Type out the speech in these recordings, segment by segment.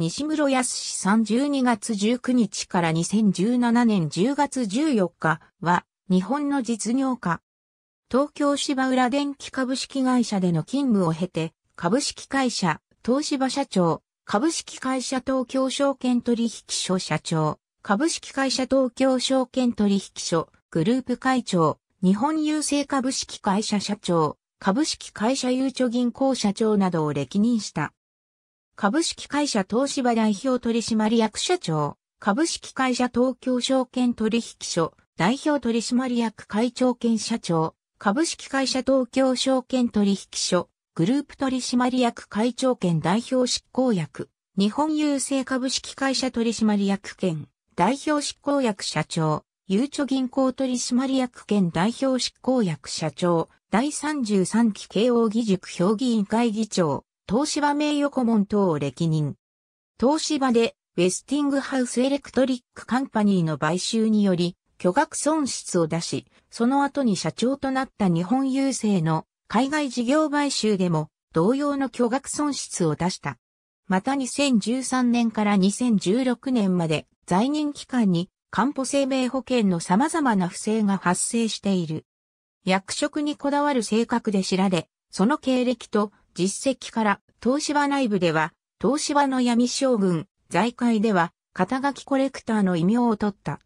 西室康さん12月19日から2017年10月14日は日本の実業家。東京芝浦電機株式会社での勤務を経て、株式会社、東芝社長、株式会社東京証券取引所社長、株式会社東京証券取引所、グループ会長、日本郵政株式会社社長、株式会社ゆうちょ銀行社長などを歴任した。株式会社東芝代表取締役社長、株式会社東京証券取引所、代表取締役会長兼社長、株式会社東京証券取引所、グループ取締役会長兼代表執行役、日本郵政株式会社取締役兼、代表執行役社長、ゆうちょ銀行取締役兼代表執行役社長、第33期慶応義塾評議員会議長、東芝名誉顧問等を歴任。東芝でウェスティングハウスエレクトリックカンパニーの買収により巨額損失を出し、その後に社長となった日本郵政の海外事業買収でも同様の巨額損失を出した。また2013年から2016年まで在任期間にんぽ生命保険の様々な不正が発生している。役職にこだわる性格で知られ、その経歴と実績から、東芝内部では、東芝の闇将軍、財界では、肩書きコレクターの異名を取った。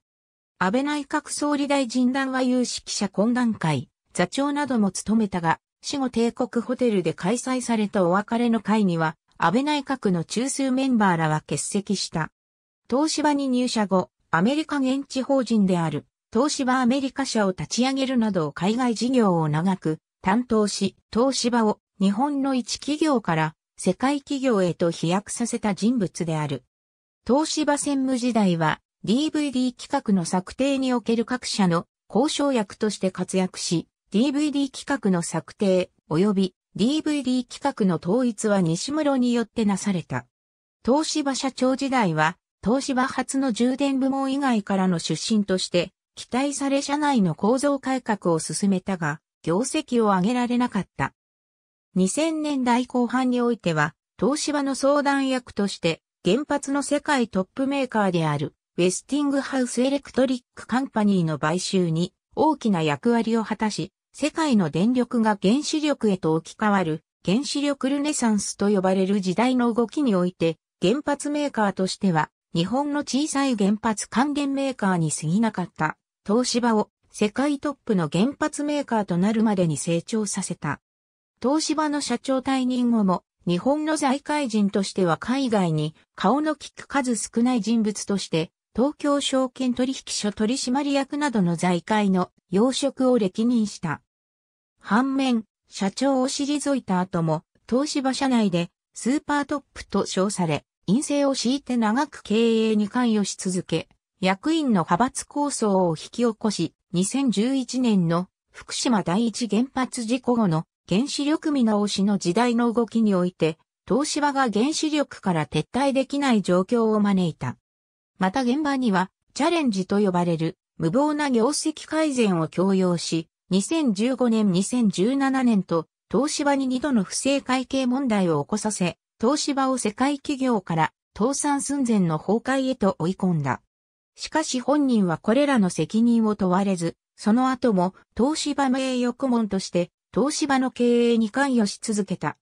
安倍内閣総理大臣談話有識者懇談会、座長なども務めたが、死後帝国ホテルで開催されたお別れの会には、安倍内閣の中枢メンバーらは欠席した。東芝に入社後、アメリカ現地法人である、東芝アメリカ社を立ち上げるなど海外事業を長く担当し、東芝を日本の一企業から世界企業へと飛躍させた人物である。東芝専務時代は DVD 企画の策定における各社の交渉役として活躍し、DVD 企画の策定及び DVD 企画の統一は西室によってなされた。東芝社長時代は東芝初の充電部門以外からの出身として期待され社内の構造改革を進めたが業績を上げられなかった。2000年代後半においては、東芝の相談役として、原発の世界トップメーカーである、ウェスティングハウスエレクトリックカンパニーの買収に大きな役割を果たし、世界の電力が原子力へと置き換わる原子力ルネサンスと呼ばれる時代の動きにおいて、原発メーカーとしては日本の小さい原発還元メーカーに過ぎなかった東芝を世界トップの原発メーカーとなるまでに成長させた。東芝の社長退任後も、日本の財界人としては海外に顔の利く数少ない人物として、東京証券取引所取締役などの財界の要職を歴任した。反面、社長を退いた後も、東芝社内でスーパートップと称され、陰性を敷いて長く経営に関与し続け、役員の派閥構想を引き起こし、2011年の福島第一原発事故後の原子力見直しの時代の動きにおいて、東芝が原子力から撤退できない状況を招いた。また現場には、チャレンジと呼ばれる無謀な業績改善を強要し、2015年2017年と東芝に2度の不正会計問題を起こさせ、東芝を世界企業から倒産寸前の崩壊へと追い込んだ。しかし本人はこれらの責任を問われず、その後も東芝名誉顧問として東芝の経営に関与し続けた。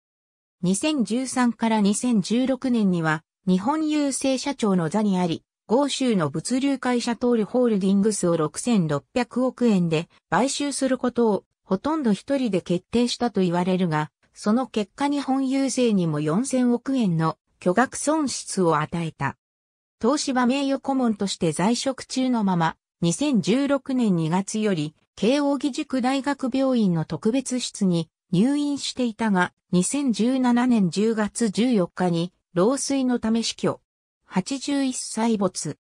2013から2016年には、日本郵政社長の座にあり、豪州の物流会社トールホールディングスを6600億円で買収することをほとんど一人で決定したと言われるが、その結果日本郵政にも4000億円の巨額損失を与えた。東芝名誉顧問として在職中のまま、2016年2月より慶應義塾大学病院の特別室に入院していたが、2017年10月14日に老衰のため死去。81歳没。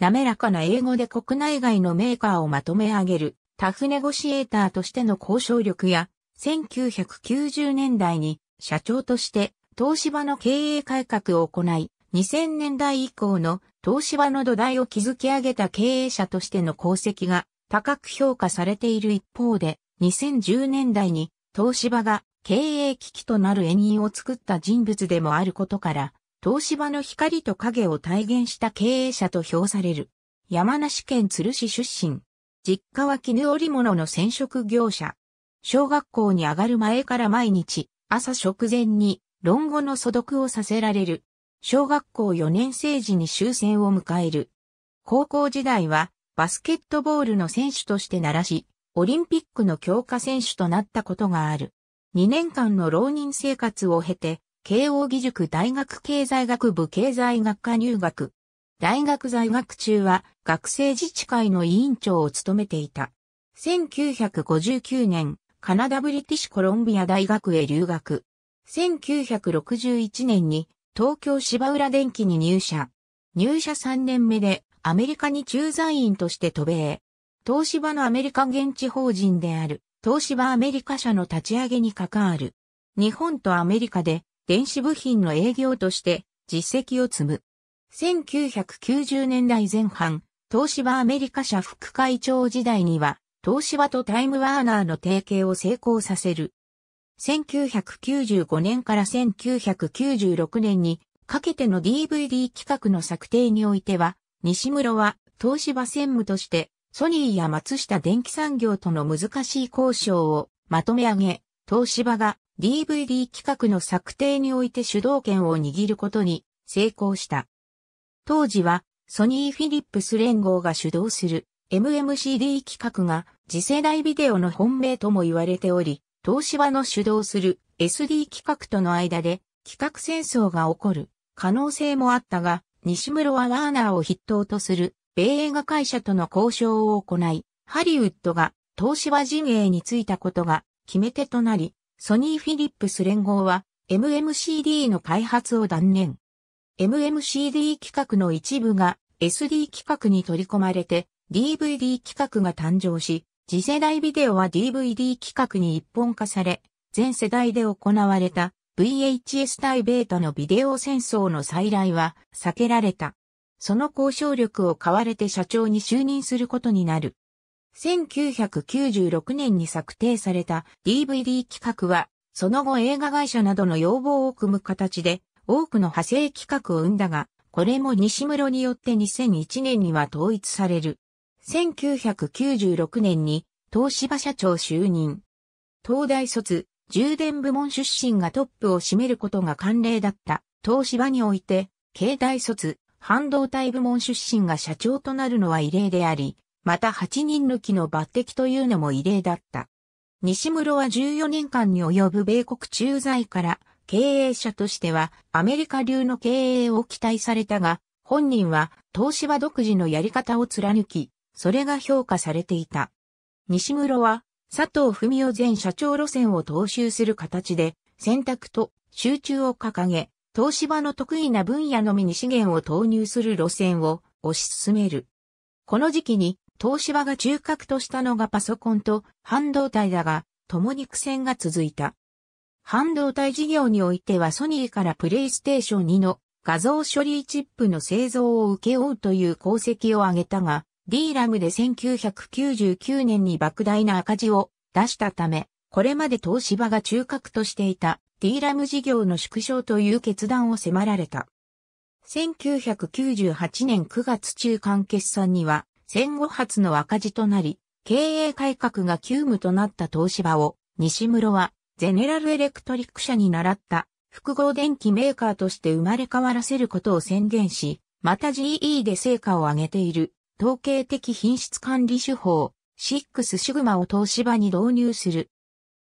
滑らかな英語で国内外のメーカーをまとめ上げるタフネゴシエーターとしての交渉力や、1990年代に社長として東芝の経営改革を行い、2000年代以降の東芝の土台を築き上げた経営者としての功績が高く評価されている一方で、2010年代に東芝が経営危機となる縁因を作った人物でもあることから、東芝の光と影を体現した経営者と評される。山梨県鶴市出身。実家は絹織物の染色業者。小学校に上がる前から毎日、朝食前に論語の素読をさせられる。小学校4年生時に終戦を迎える。高校時代はバスケットボールの選手として鳴らし、オリンピックの強化選手となったことがある。2年間の浪人生活を経て、慶応義塾大学経済学部経済学科入学。大学在学中は学生自治会の委員長を務めていた。1959年、カナダブリティッシュコロンビア大学へ留学。1961年に東京芝浦電機に入社。入社3年目でアメリカに駐在員として渡米。東芝のアメリカ現地法人である、東芝アメリカ社の立ち上げに関わる。日本とアメリカで電子部品の営業として実績を積む。1990年代前半、東芝アメリカ社副会長時代には、東芝とタイムワーナーの提携を成功させる。1995年から1996年にかけての DVD 企画の策定においては、西室は東芝専務としてソニーや松下電機産業との難しい交渉をまとめ上げ、東芝が DVD 企画の策定において主導権を握ることに成功した。当時はソニーフィリップス連合が主導する MMCD 企画が次世代ビデオの本命とも言われており、東芝の主導する SD 企画との間で企画戦争が起こる可能性もあったが、西室はワーナーを筆頭とする米映画会社との交渉を行い、ハリウッドが東芝陣営についたことが決め手となり、ソニー・フィリップス連合は MMCD の開発を断念。MMCD 企画の一部が SD 企画に取り込まれて DVD 企画が誕生し、次世代ビデオは DVD 企画に一本化され、全世代で行われた VHS 対米とのビデオ戦争の再来は避けられた。その交渉力を買われて社長に就任することになる。1996年に策定された DVD 企画は、その後映画会社などの要望を組む形で、多くの派生企画を生んだが、これも西室によって2001年には統一される。1996年に東芝社長就任。東大卒、充電部門出身がトップを占めることが慣例だった東芝において、経大卒、半導体部門出身が社長となるのは異例であり、また8人抜きの抜擢というのも異例だった。西室は14年間に及ぶ米国駐在から経営者としてはアメリカ流の経営を期待されたが、本人は東芝独自のやり方を貫き、それが評価されていた。西室は佐藤文夫前社長路線を踏襲する形で、選択と集中を掲げ、東芝の得意な分野のみに資源を投入する路線を推し進める。この時期に東芝が中核としたのがパソコンと半導体だが、共に苦戦が続いた。半導体事業においてはソニーからプレイステーション2の画像処理チップの製造を請け負うという功績を挙げたが、D ラムで1999年に莫大な赤字を出したため、これまで東芝が中核としていた D ラム事業の縮小という決断を迫られた。1998年9月中間決算には戦後初の赤字となり、経営改革が急務となった東芝を、西室はゼネラルエレクトリック社に習った複合電気メーカーとして生まれ変わらせることを宣言し、また GE で成果を上げている統計的品質管理手法、6シグマを東芝に導入する。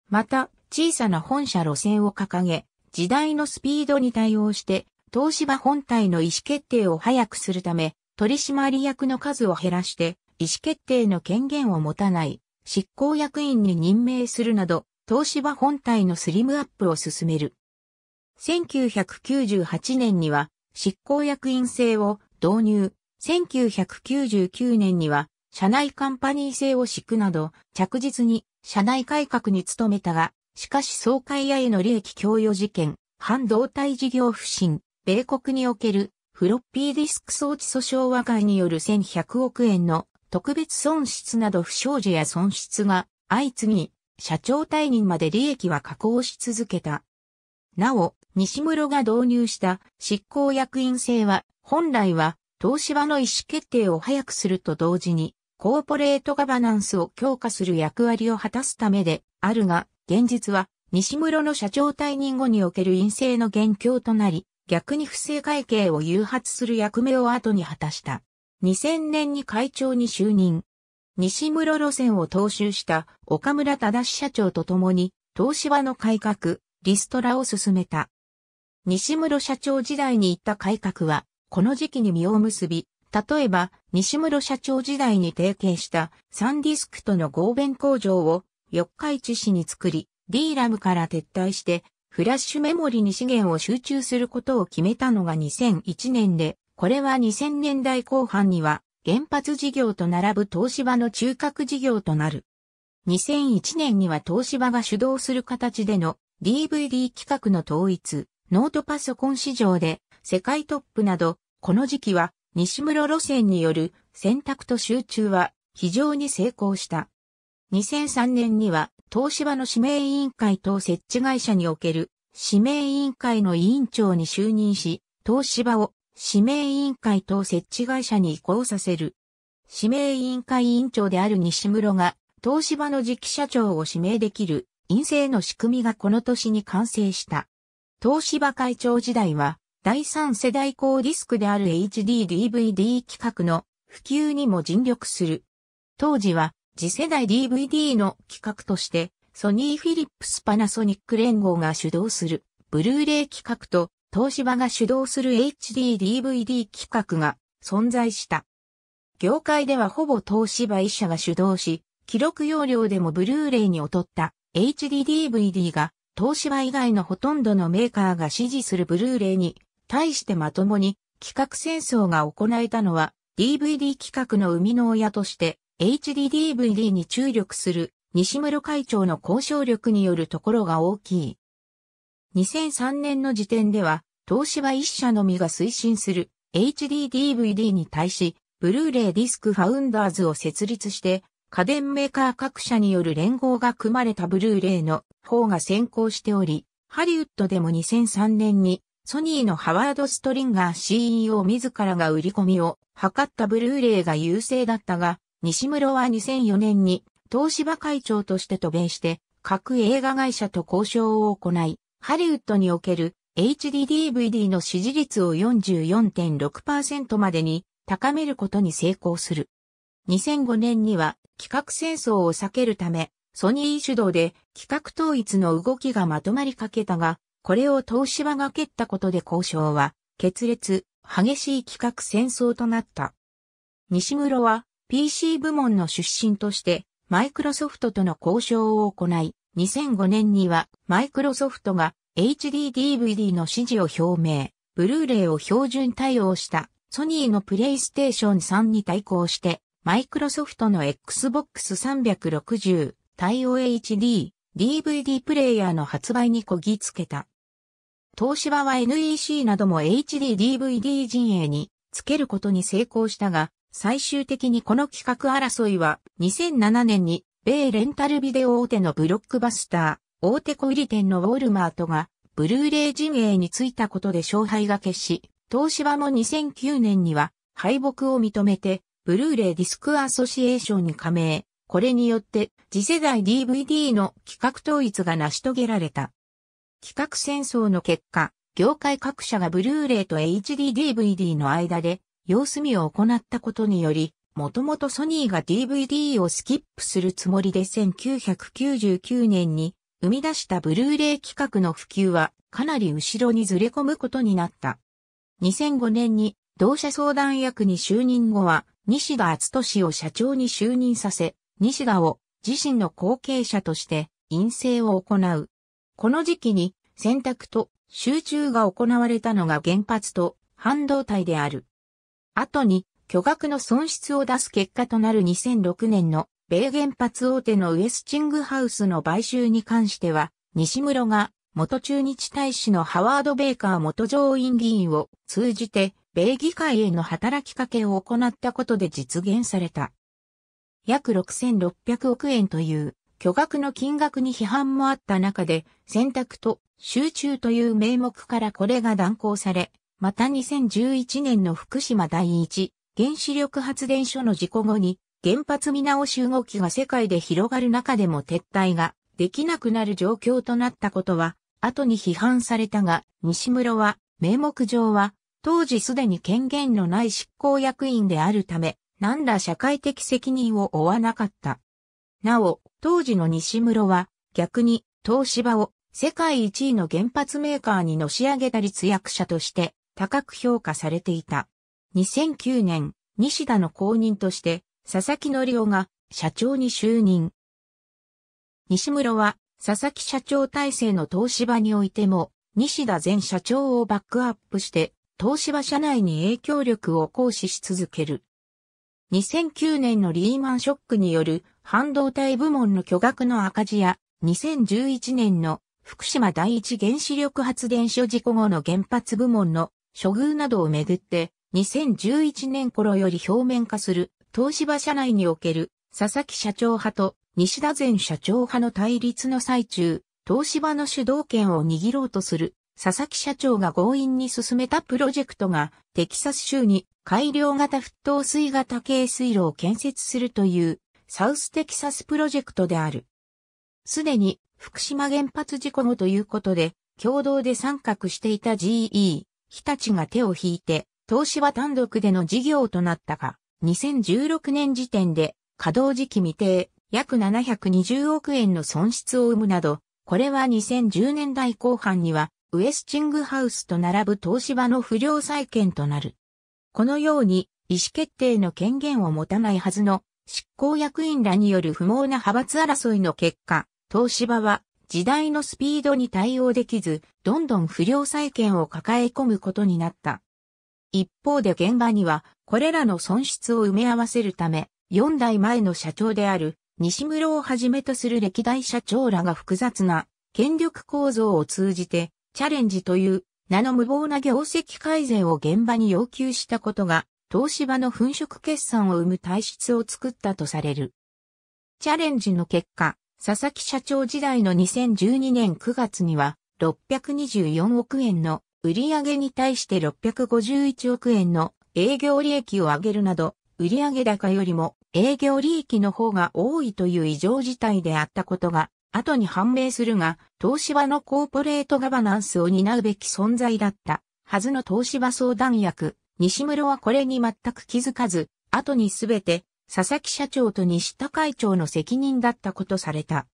また、小さな本社路線を掲げ、時代のスピードに対応して、東芝本体の意思決定を早くするため、取締役の数を減らして、意思決定の権限を持たない、執行役員に任命するなど、東芝本体のスリムアップを進める。1998年には、執行役員制を導入、1999年には、社内カンパニー制を敷くなど、着実に社内改革に努めたが、しかし総会屋への利益供与事件、半導体事業不振、米国におけるフロッピーディスク装置訴訟和解による1100億円の特別損失など不祥事や損失が相次ぎ、社長退任まで利益は加工し続けた。なお、西室が導入した執行役員制は、本来は東芝の意思決定を早くすると同時に、コーポレートガバナンスを強化する役割を果たすためであるが、現実は、西室の社長退任後における陰性の元凶となり、逆に不正会計を誘発する役目を後に果たした。2000年に会長に就任。西室路線を踏襲した岡村忠社長と共に、東芝の改革、リストラを進めた。西室社長時代に行った改革は、この時期に実を結び、例えば、西室社長時代に提携したサンディスクとの合弁工場を四日市市に作り、D ラムから撤退して、フラッシュメモリに資源を集中することを決めたのが2001年で、これは2000年代後半には原発事業と並ぶ東芝の中核事業となる。2001年には東芝が主導する形での DVD 企画の統一、ノートパソコン市場で世界トップなど、この時期は西室路線による選択と集中は非常に成功した。2003年には東芝の指名委員会等設置会社における指名委員会の委員長に就任し、東芝を指名委員会等設置会社に移行させる。指名委員会委員長である西室が東芝の次期社長を指名できる陰性の仕組みがこの年に完成した。東芝会長時代は第三世代高ディスクである HD-DVD 規格の普及にも尽力する。当時は次世代 DVD の規格としてソニー・フィリップス・パナソニック連合が主導するブルーレイ規格と東芝が主導する HD-DVD 規格が存在した。業界ではほぼ東芝一社が主導し、記録容量でもブルーレイに劣った HD-DVD が東芝以外のほとんどのメーカーが支持するブルーレイに対してまともに企画戦争が行えたのは DVD 企画の生みの親として HDDVD に注力する西室会長の交渉力によるところが大きい。2003年の時点では東芝一社のみが推進する HDDVD に対しブルーレイディスクファウンダーズを設立して家電メーカー各社による連合が組まれたブルーレイの方が先行しており、ハリウッドでも2003年にソニーのハワード・ストリンガー CEO 自らが売り込みを図ったブルーレイが優勢だったが、西室は2004年に東芝会長として渡米して、各映画会社と交渉を行い、ハリウッドにおける HDDVD の支持率を44.6%までに高めることに成功する。2005年には企画戦争を避けるため、ソニー主導で企画統一の動きがまとまりかけたが、これを東芝が蹴ったことで交渉は、決裂、激しい企画戦争となった。西室は PC 部門の出身としてマイクロソフトとの交渉を行い、2005年にはマイクロソフトが HDDVD の支持を表明、ブルーレイを標準対応したソニーのプレイステーション3に対抗して、マイクロソフトの Xbox 360対応 HD、DVD プレイヤーの発売にこぎつけた。東芝は NEC なども HD-DVD 陣営につけることに成功したが、最終的にこの企画争いは2007年に米レンタルビデオ大手のブロックバスター、大手小売店のウォルマートがブルーレイ陣営についたことで勝敗が決し、東芝も2009年には敗北を認めて、ブルーレイディスクアソシエーションに加盟。これによって次世代 DVD の企画統一が成し遂げられた。企画戦争の結果、業界各社がブルーレイと HDDVD の間で様子見を行ったことにより、もともとソニーが DVD をスキップするつもりで1999年に生み出したブルーレイ企画の普及はかなり後ろにずれ込むことになった。2005年に同社相談役に就任後は西田敦俊を社長に就任させ、西田を自身の後継者として陰性を行う。この時期に選択と集中が行われたのが原発と半導体である。後に巨額の損失を出す結果となる2006年の米原発大手のウエスチングハウスの買収に関しては、西室が元中日大使のハワード・ベイカー元上院議員を通じて、米議会への働きかけを行ったことで実現された。約6600億円という巨額の金額に批判もあった中で、選択と集中という名目からこれが断行され、また2011年の福島第一原子力発電所の事故後に、原発見直し動きが世界で広がる中でも撤退ができなくなる状況となったことは、後に批判されたが、西室は、名目上は、当時すでに権限のない執行役員であるため、何ら社会的責任を負わなかった。なお、当時の西室は逆に東芝を世界一位の原発メーカーにのし上げた立役者として高く評価されていた。2009年、西田の後任として佐々木則夫が社長に就任。西室は佐々木社長体制の東芝においても西田前社長をバックアップして東芝社内に影響力を行使し続ける。2009年のリーマンショックによる半導体部門の巨額の赤字や、2011年の福島第一原子力発電所事故後の原発部門の処遇などをめぐって、2011年頃より表面化する東芝社内における佐々木社長派と西田前社長派の対立の最中、東芝の主導権を握ろうとする佐々木社長が強引に進めたプロジェクトがテキサス州に改良型沸騰水型軽水炉を建設するというサウステキサスプロジェクトである。すでに福島原発事故後ということで、共同で参画していた GE、日立が手を引いて、東芝単独での事業となったが、2016年時点で稼働時期未定、約720億円の損失を生むなど、これは2010年代後半には、ウエスチングハウスと並ぶ東芝の不良再建となる。このように、意思決定の権限を持たないはずの執行役員らによる不毛な派閥争いの結果、東芝は時代のスピードに対応できず、どんどん不良債権を抱え込むことになった。一方で現場には、これらの損失を埋め合わせるため、4代前の社長である西室をはじめとする歴代社長らが複雑な権力構造を通じて、チャレンジという名の無謀な業績改善を現場に要求したことが東芝の粉飾決算を生む体質を作ったとされる。チャレンジの結果、佐々木社長時代の2012年9月には、624億円の売上に対して651億円の営業利益を上げるなど、売上高よりも営業利益の方が多いという異常事態であったことが後に判明するが、東芝のコーポレートガバナンスを担うべき存在だったはずの東芝相談役、西室はこれに全く気づかず、後にすべて、佐々木社長と西田会長の責任だったことされた。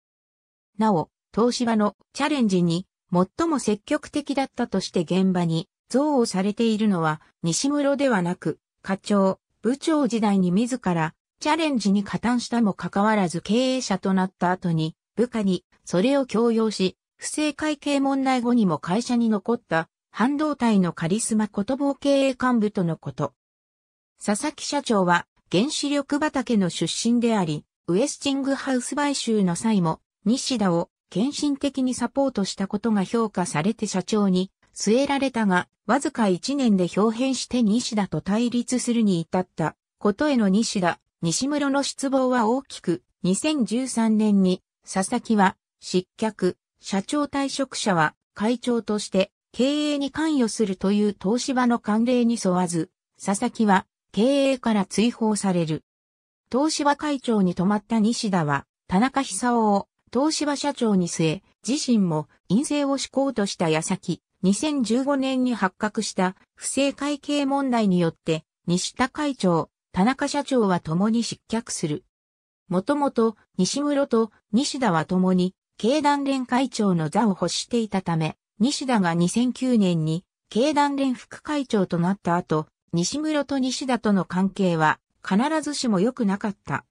なお、東芝のチャレンジに最も積極的だったとして現場に贈をされているのは西室ではなく課長、部長時代に自らチャレンジに加担したもかかわらず経営者となった後に部下にそれを強要し不正会計問題後にも会社に残った半導体のカリスマ言望経営幹部とのこと。佐々木社長は原子力畑の出身であり、ウエスティングハウス買収の際も、西田を献身的にサポートしたことが評価されて社長に据えられたが、わずか1年で表変して西田と対立するに至ったことへの西田、西室の失望は大きく、2013年に佐々木は失脚、社長退職者は会長として経営に関与するという東芝の慣例に沿わず、佐々木は経営から追放される。東芝会長に泊まった西田は、田中久夫を東芝社長に据え、自身も陰性を施行とした矢先、2015年に発覚した不正会計問題によって、西田会長、田中社長は共に失脚する。もともと西室と西田は共に経団連会長の座を欲していたため、西田が2009年に経団連副会長となった後、西室と西田との関係は必ずしも良くなかった。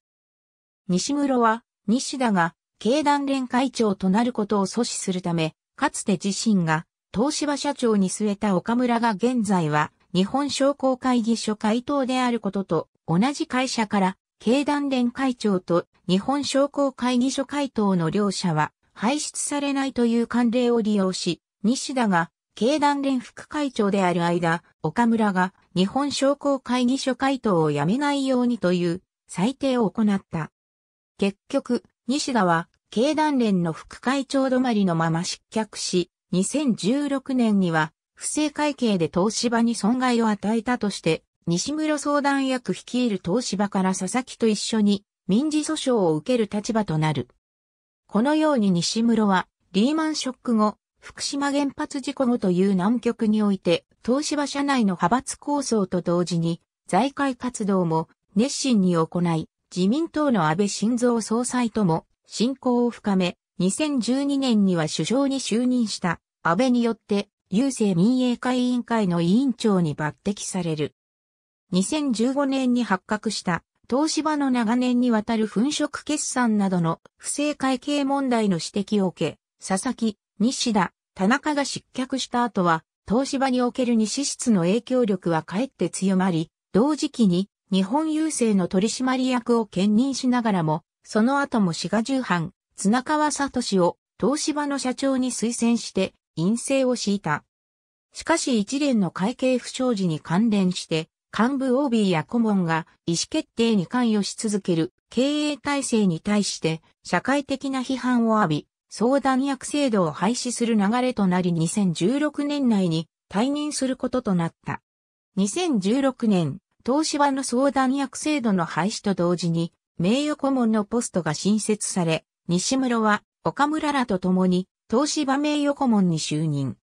西室は西田が経団連会長となることを阻止するため、かつて自身が東芝社長に据えた岡村が現在は日本商工会議所会頭であることと同じ会社から経団連会長と日本商工会議所会頭の両者は排出されないという慣例を利用し西田が経団連副会長である間、岡村が日本商工会議所会頭を辞めないようにという裁定を行った。結局、西田は経団連の副会長止まりのまま失脚し、2016年には不正会計で東芝に損害を与えたとして、西室相談役率いる東芝から佐々木と一緒に民事訴訟を受ける立場となる。このように西室はリーマンショック後、福島原発事故後という南極において、東芝社内の派閥構想と同時に、財界活動も熱心に行い、自民党の安倍晋三総裁とも親交を深め、2012年には首相に就任した安倍によって郵政民営会委員会の委員長に抜擢される。2015年に発覚した東芝の長年にわたる粉飾決算などの不正会計問題の指摘を受け、佐々木西田、田中が失脚した後は、東芝における西室の影響力はかえって強まり、同時期に日本郵政の取締役を兼任しながらも、その後も滋賀重藩、綱川聡を東芝の社長に推薦して陰性を敷いた。しかし一連の会計不祥事に関連して、幹部 OB や顧問が意思決定に関与し続ける経営体制に対して社会的な批判を浴び、相談役制度を廃止する流れとなり2016年内に退任することとなった。2016年、東芝の相談役制度の廃止と同時に、名誉顧問のポストが新設され、西室は岡村らと共に東芝名誉顧問に就任。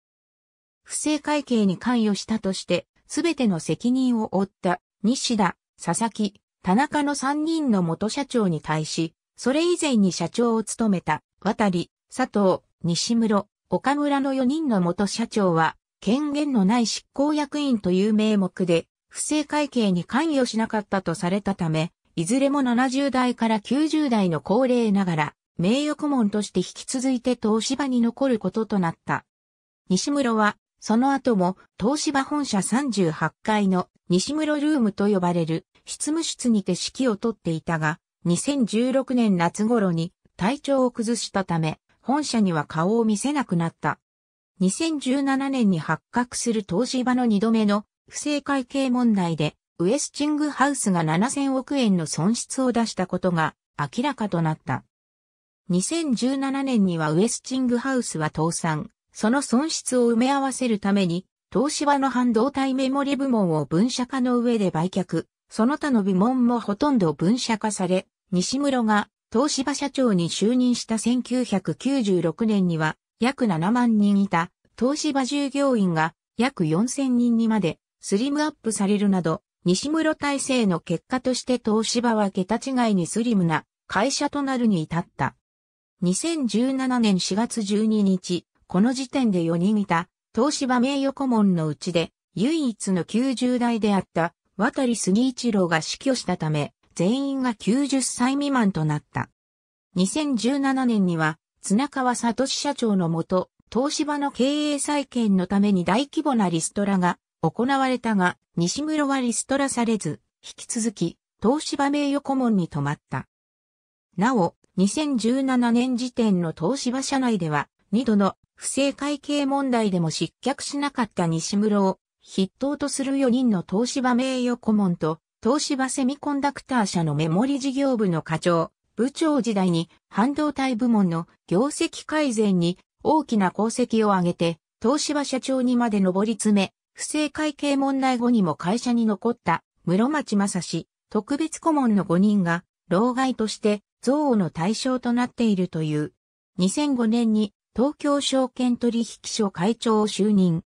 不正会計に関与したとして、すべての責任を負った西田、佐々木、田中の3人の元社長に対し、それ以前に社長を務めた渡り、佐藤、西室、岡村の4人の元社長は、権限のない執行役員という名目で、不正会計に関与しなかったとされたため、いずれも70代から90代の高齢ながら、名誉顧問として引き続いて東芝に残ることとなった。西室は、その後も東芝本社38階の西室ルームと呼ばれる執務室にて指揮をとっていたが、2016年夏頃に体調を崩したため、本社には顔を見せなくなった。2017年に発覚する東芝の2度目の不正会計問題で、ウエスチングハウスが7000億円の損失を出したことが明らかとなった。2017年にはウエスチングハウスは倒産、その損失を埋め合わせるために、東芝の半導体メモリ部門を分社化の上で売却、その他の部門もほとんど分社化され、西室が東芝社長に就任した1996年には約7万人いた東芝従業員が約4000人にまでスリムアップされるなど、西室体制の結果として東芝は桁違いにスリムな会社となるに至った。2017年4月12日、この時点で4人いた東芝名誉顧問のうちで唯一の90代であった渡杉一郎が死去したため、全員が90歳未満となった。2017年には、綱川聡社長のもと、東芝の経営再建のために大規模なリストラが行われたが、西室はリストラされず、引き続き、東芝名誉顧問に泊まった。なお、2017年時点の東芝社内では、2度の不正会計問題でも失脚しなかった西室を筆頭とする4人の東芝名誉顧問と東芝セミコンダクター社のメモリ事業部の課長、部長時代に半導体部門の業績改善に大きな功績を挙げて、東芝社長にまで上り詰め、不正会計問題後にも会社に残った室町正氏、特別顧問の5人が、老害として憎悪の対象となっているという。2005年に東京証券取引所会長を就任。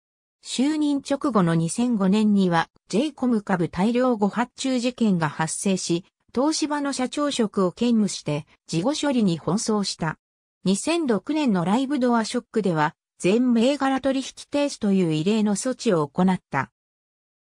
就任直後の2005年には j コム株大量誤発注事件が発生し、東芝の社長職を兼務して事後処理に奔走した。2006年のライブドアショックでは、全銘柄取引停止という異例の措置を行った。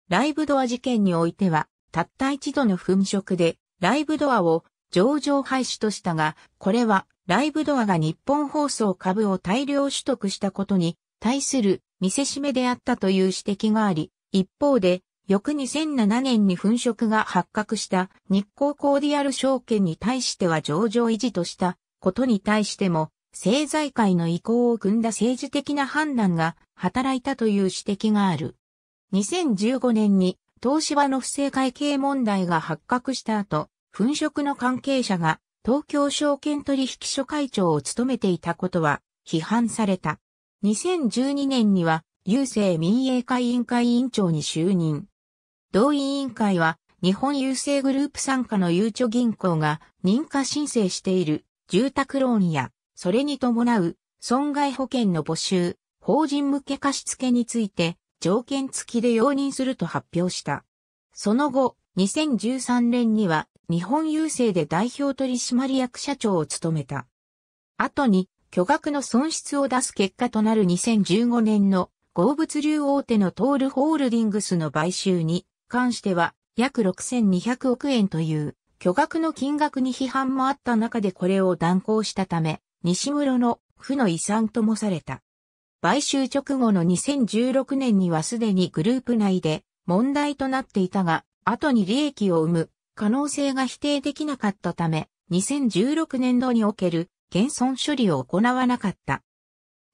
ライブドア事件においては、たった一度の粉飾で、ライブドアを上場廃止としたが、これはライブドアが日本放送株を大量取得したことに対する見せしめであったという指摘があり、一方で、翌2007年に粉飾が発覚した日光コーディアル証券に対しては上場維持としたことに対しても、政財界の意向を組んだ政治的な判断が働いたという指摘がある。2015年に東芝の不正会計問題が発覚した後、粉飾の関係者が東京証券取引所会長を務めていたことは批判された。2012年には、郵政民営会委員会委員長に就任。同委員会は、日本郵政グループ参加のゆうちょ銀行が認可申請している住宅ローンや、それに伴う損害保険の募集、法人向け貸付について条件付きで容認すると発表した。その後、2013年には日本郵政で代表取締役社長を務めた。後に巨額の損失を出す結果となる2015年の合物流大手のトールホールディングスの買収に関しては約6200億円という巨額の金額に批判もあった中でこれを断行したため、西室の負の遺産ともされた。買収直後の2016年にはすでにグループ内で問題となっていたが、後に利益を生む可能性が否定できなかったため、2016年度における減損処理を行わなかった。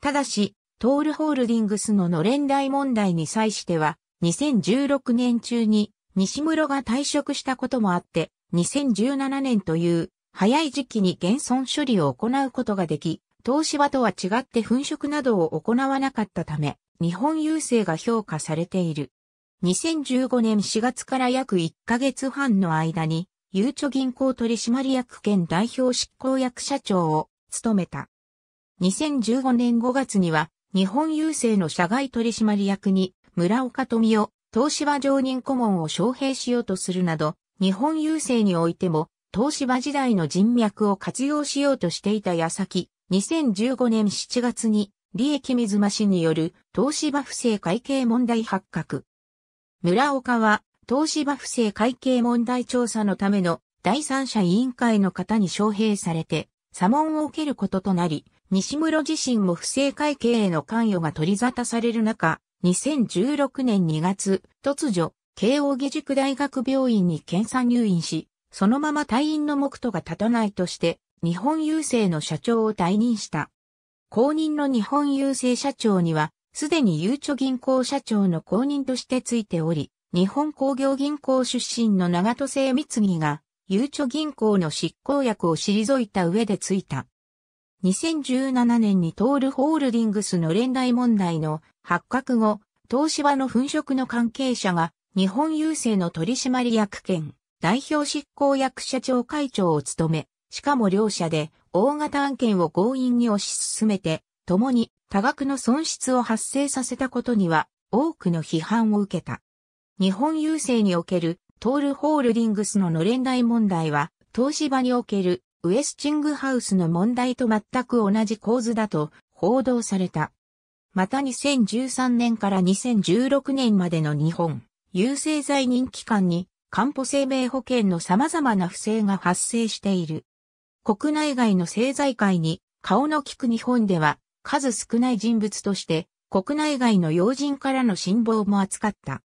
ただし、トールホールディングスのの連代問題に際しては、2016年中に西室が退職したこともあって、2017年という早い時期に減損処理を行うことができ、東芝とは違って粉飾などを行わなかったため、日本郵政が評価されている。2015年4月から約1ヶ月半の間に、ゆうちょ銀行取締役兼代表執行役社長を務めた。2015年5月には、日本郵政の社外取締役に、村岡富夫、東芝常任顧問を招聘しようとするなど、日本郵政においても、東芝時代の人脈を活用しようとしていた矢先、2015年7月に、利益水増しによる東芝不正会計問題発覚。村岡は東芝不正会計問題調査のための第三者委員会の方に招聘されて、査問を受けることとなり、西室自身も不正会計への関与が取り沙汰される中、2016年2月、突如、慶応義塾大学病院に検査入院し、そのまま退院の目途が立たないとして、日本郵政の社長を退任した。公認の日本郵政社長には、すでにゆうちょ銀行社長の公認としてついており、日本工業銀行出身の長戸製三次が、ゆうちょ銀行の執行役を退いた上でついた。2017年にトールホールディングスの連帯問題の発覚後、東芝の粉飾の関係者が、日本郵政の取締役兼、代表執行役社長会長を務め、しかも両社で大型案件を強引に推し進めて、共に多額の損失を発生させたことには多くの批判を受けた。日本郵政におけるトールホールディングスののれん代問題は、東芝におけるウエスチングハウスの問題と全く同じ構図だと報道された。また2013年から2016年までの日本、郵政在任期間に、官保生命保険の様々な不正が発生している。国内外の政財界に顔の利く日本では数少ない人物として国内外の要人からの辛抱も扱った。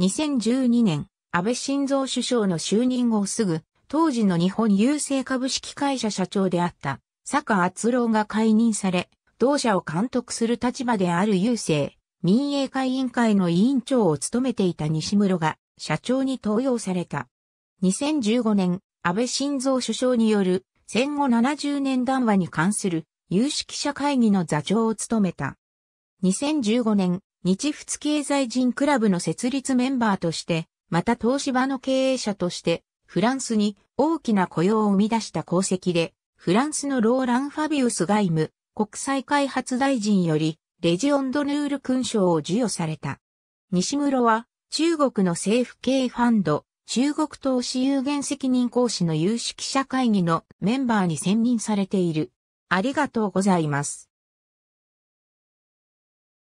2012年、安倍晋三首相の就任後すぐ、当時の日本郵政株式会社社長であった、坂厚郎が解任され、同社を監督する立場である郵政、民営会委員会の委員長を務めていた西室が、社長に登用された。2015年、安倍晋三首相による戦後70年談話に関する有識者会議の座長を務めた。2015年、日仏経済人クラブの設立メンバーとして、また東芝の経営者として、フランスに大きな雇用を生み出した功績で、フランスのローラン・ファビウス外務国際開発大臣よりレジオンドヌール勲章を授与された。西室は中国の政府系ファンド中国投資有限責任講師の有識者会議のメンバーに選任されている。ありがとうございます。